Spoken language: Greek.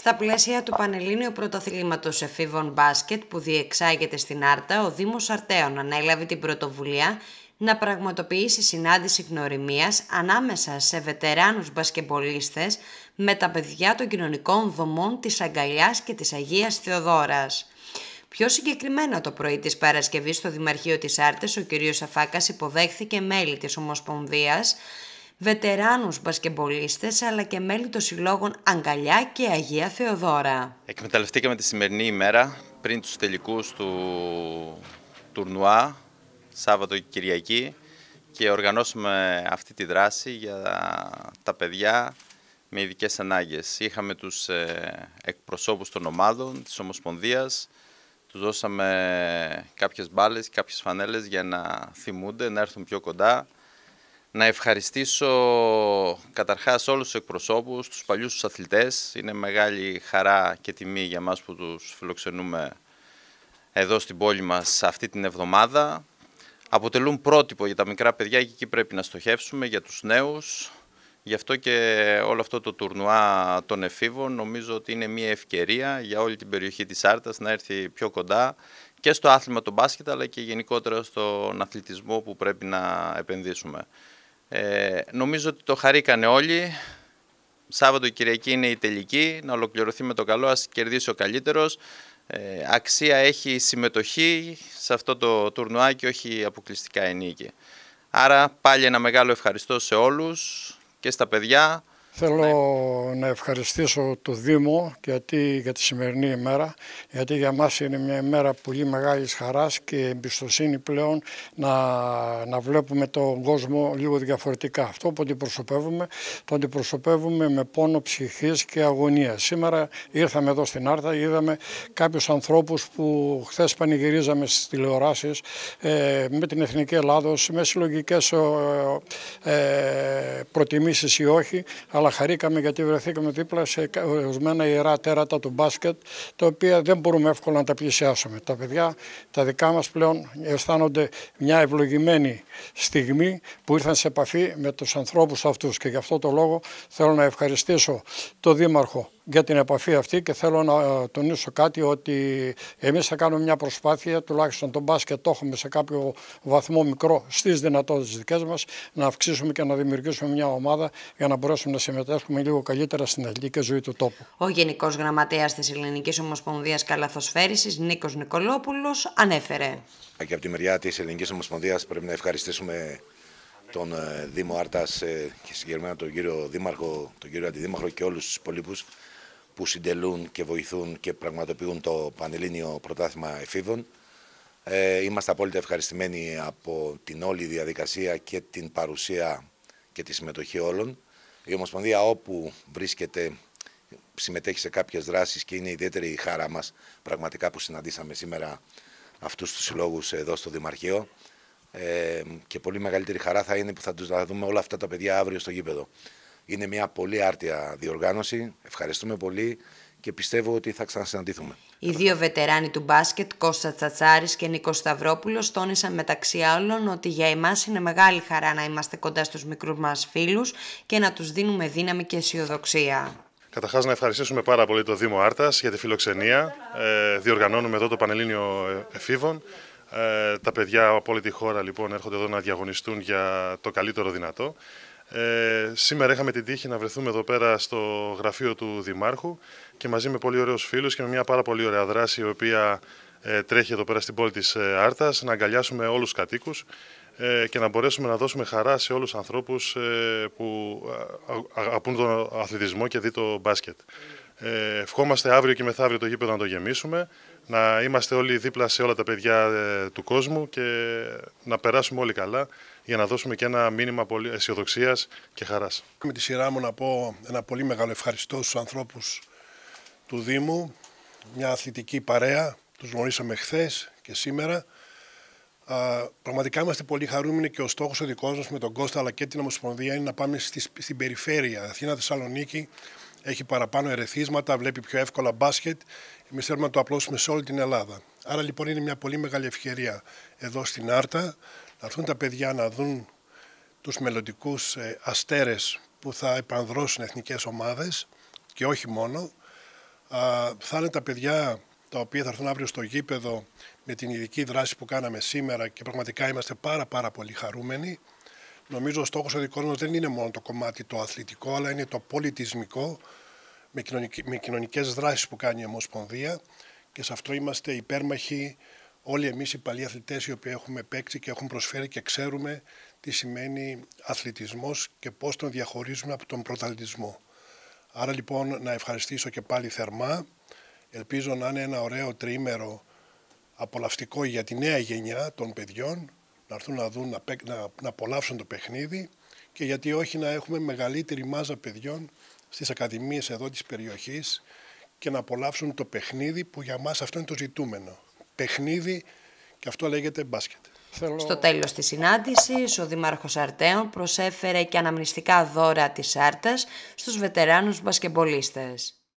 Στα πλαίσια του Πανελλήνιου Πρωτοθλήματος Εφήβων Μπάσκετ που διεξάγεται στην Άρτα, ο Δήμος Αρτέων ανέλαβε την πρωτοβουλία να πραγματοποιήσει συνάντηση γνωριμίας ανάμεσα σε βετεράνους μπασκεμπολίστες με τα παιδιά των κοινωνικών δομών της Αγκαλιάς και της Αγίας Θεοδόρας. Πιο συγκεκριμένα το πρωί της Παρασκευής στο Δημαρχείο της Άρτες, ο κ. Σαφάκας υποδέχθηκε μέλη της Ομοσπονδίας βετεράνους μπασκεμπολίστες αλλά και μέλη των συλλόγων Αγκαλιά και Αγία Θεοδώρα. Εκμεταλλευτήκαμε τη σημερινή ημέρα πριν τους τελικούς του τουρνουά, Σάββατο και Κυριακή και οργανώσαμε αυτή τη δράση για τα παιδιά με ειδικές ανάγκες. Είχαμε τους ε, εκπροσώπους των ομάδων, της Ομοσπονδίας, τους δώσαμε κάποιες μπάλες, κάποιες φανέλες για να θυμούνται, να έρθουν πιο κοντά. Να ευχαριστήσω καταρχάς όλους τους εκπροσώπους, τους παλιούς τους αθλητές. Είναι μεγάλη χαρά και τιμή για μας που τους φιλοξενούμε εδώ στην πόλη μας αυτή την εβδομάδα. Αποτελούν πρότυπο για τα μικρά παιδιά και εκεί πρέπει να στοχεύσουμε, για τους νέους. Γι' αυτό και όλο αυτό το τουρνουά των εφήβων νομίζω ότι είναι μια ευκαιρία για όλη την περιοχή της Άρτας να έρθει πιο κοντά και στο άθλημα του μπάσκετ αλλά και γενικότερα στον αθλητισμό που πρέπει να επενδύσουμε. Ε, νομίζω ότι το χαρήκανε όλοι. Σάββατο Κυριακή είναι η τελική, να ολοκληρωθεί με το καλό, ας κερδίσει ο καλύτερος. Ε, αξία έχει η συμμετοχή σε αυτό το τουρνουά και όχι αποκλειστικά η Άρα πάλι ένα μεγάλο ευχαριστώ σε όλους και στα παιδιά Θέλω ναι. να ευχαριστήσω το Δήμο γιατί, για τη σημερινή ημέρα, γιατί για μας είναι μια ημέρα πολύ μεγάλης χαράς και εμπιστοσύνη πλέον να, να βλέπουμε τον κόσμο λίγο διαφορετικά. Αυτό που αντιπροσωπεύουμε, το αντιπροσωπεύουμε με πόνο ψυχής και αγωνίας. Σήμερα ήρθαμε εδώ στην Άρτα, είδαμε κάποιους ανθρώπους που χθες πανηγυρίζαμε στις τηλεοράσεις ε, με την Εθνική Ελλάδος, με συλλογικές ε, ε, προτιμήσεις ή όχι, αλλά χαρήκαμε γιατί βρεθήκαμε δίπλα σε ορισμένα ιερά τέρατα του μπάσκετ, τα οποία δεν μπορούμε εύκολα να τα πλησιάσουμε. Τα παιδιά, τα δικά μας πλέον αισθάνονται μια ευλογημένη στιγμή που ήρθαν σε επαφή με τους ανθρώπους αυτούς και γι' αυτό το λόγο θέλω να ευχαριστήσω τον Δήμαρχο για την επαφή αυτή και θέλω να ε, τονίσω κάτι ότι εμείς θα κάνουμε μια προσπάθεια, τουλάχιστον τον μπάσκετ το έχουμε σε κάποιο βαθμό μικρό στις δυνατότητες δικές μας, να αυξήσουμε και να δημιουργήσουμε μια ομάδα για να μπορέσουμε να συμμετέχουμε λίγο καλύτερα στην ελληνική ζωή του τόπου. Ο Γενικός Γραμματέας της Ελληνικής Ομοσπονδίας Καλαθοσφαίρησης Νίκος Νικολόπουλος ανέφερε. Και από τη μεριά της Ελληνικής Ομοσπονδίας πρέπει να ευχαριστήσουμε τον ε, Δήμο Άρτας ε, και συγκεκριμένα τον κύριο Δήμαρχο, τον κύριο Αντιδήμαρχο και όλους τους υπολείπους που συντελούν και βοηθούν και πραγματοποιούν το Πανελλήνιο Πρωτάθλημα Εφήβων. Ε, είμαστε απόλυτα ευχαριστημένοι από την όλη διαδικασία και την παρουσία και τη συμμετοχή όλων. Η Ομοσπονδία όπου βρίσκεται συμμετέχει σε κάποιες δράσεις και είναι ιδιαίτερη η χάρα μας πραγματικά που συναντήσαμε σήμερα αυτούς τους συλλόγους εδώ στο Δημαρχείο ε, και πολύ μεγαλύτερη χαρά θα είναι που θα τους θα δούμε όλα αυτά τα παιδιά αύριο στο γήπεδο. Είναι μια πολύ άρτια διοργάνωση. Ευχαριστούμε πολύ και πιστεύω ότι θα ξανασυναντηθούμε. Οι δύο βετεράνοι του μπάσκετ, Κώστα Τσατσάρης και Νίκος Σταυρόπουλος, τόνισαν μεταξύ άλλων ότι για εμάς είναι μεγάλη χαρά να είμαστε κοντά στους μικρούς μας φίλους και να τους δίνουμε δύναμη και αισιοδοξία. Καταρχάς, να ευχαριστήσουμε πάρα πολύ το Δήμο Άρτας για τη φιλοξενία. Ε, διοργανώνουμε εδώ το Πανελλήνιο Εφήβων. Ε, τα παιδιά από όλη τη χώρα λοιπόν έρχονται εδώ να διαγωνιστούν για το καλύτερο δυνατό. Ε, σήμερα είχαμε την τύχη να βρεθούμε εδώ πέρα στο γραφείο του Δημάρχου και μαζί με πολύ ωραίους φίλους και με μια πάρα πολύ ωραία δράση η οποία ε, τρέχει εδώ πέρα στην πόλη της ε, Άρτας να αγκαλιάσουμε όλους τους κατοίκους ε, και να μπορέσουμε να δώσουμε χαρά σε όλους τους ανθρώπους που αγαπούν απούν τον αθλητισμό και δει το μπάσκετ. Ε, ευχόμαστε αύριο και μεθαύριο το γήπεδο να το γεμίσουμε, να είμαστε όλοι δίπλα σε όλα τα παιδιά ε, του κόσμου και να περάσουμε όλοι καλά για να δώσουμε και ένα μήνυμα αισιοδοξίας και χαράς. Με τη σειρά μου να πω ένα πολύ μεγάλο ευχαριστώ στους ανθρώπους του Δήμου, μια αθλητική παρέα, τους γνωρίσαμε χθες και σήμερα. Α, πραγματικά είμαστε πολύ χαρούμενοι και ο στόχος ο δικός μας με τον Κώστα αλλά και την Ομοσπονδία είναι να πάμε στη, στην περιφέρεια Αθήνα-Θεσσαλονίκη έχει παραπάνω ερεθίσματα, βλέπει πιο εύκολα μπάσκετ. Εμείς θέλουμε να το απλώσουμε σε όλη την Ελλάδα. Άρα λοιπόν είναι μια πολύ μεγάλη ευκαιρία εδώ στην Άρτα να έρθουν τα παιδιά να δουν τους μελλοντικούς ε, αστέρες που θα επανδρώσουν εθνικές ομάδες και όχι μόνο. Θα είναι τα παιδιά τα οποία θα έρθουν αύριο στο γήπεδο με την ειδική δράση που κάναμε σήμερα και πραγματικά είμαστε πάρα πάρα πολύ χαρούμενοι. Νομίζω ο στόχος ο δικός μας δεν είναι μόνο το κομμάτι το αθλητικό, αλλά είναι το πολιτισμικό, με, κοινωνικέ με κοινωνικές δράσεις που κάνει η Ομοσπονδία και σε αυτό είμαστε υπέρμαχοι όλοι εμείς οι παλιοί αθλητές οι οποίοι έχουμε παίξει και έχουν προσφέρει και ξέρουμε τι σημαίνει αθλητισμός και πώς τον διαχωρίζουμε από τον πρωταθλητισμό. Άρα λοιπόν να ευχαριστήσω και πάλι θερμά. Ελπίζω να είναι ένα ωραίο τριήμερο απολαυστικό για τη νέα γενιά των παιδιών να έρθουν να δουν, να, να, απολαύσουν το παιχνίδι και γιατί όχι να έχουμε μεγαλύτερη μάζα παιδιών στις ακαδημίες εδώ της περιοχής και να απολαύσουν το παιχνίδι που για μας αυτό είναι το ζητούμενο. Παιχνίδι και αυτό λέγεται μπάσκετ. Στο τέλος της συνάντησης, ο Δήμαρχος Αρτέων προσέφερε και αναμνηστικά δώρα της Άρτας στους βετεράνους μπασκεμπολίστες.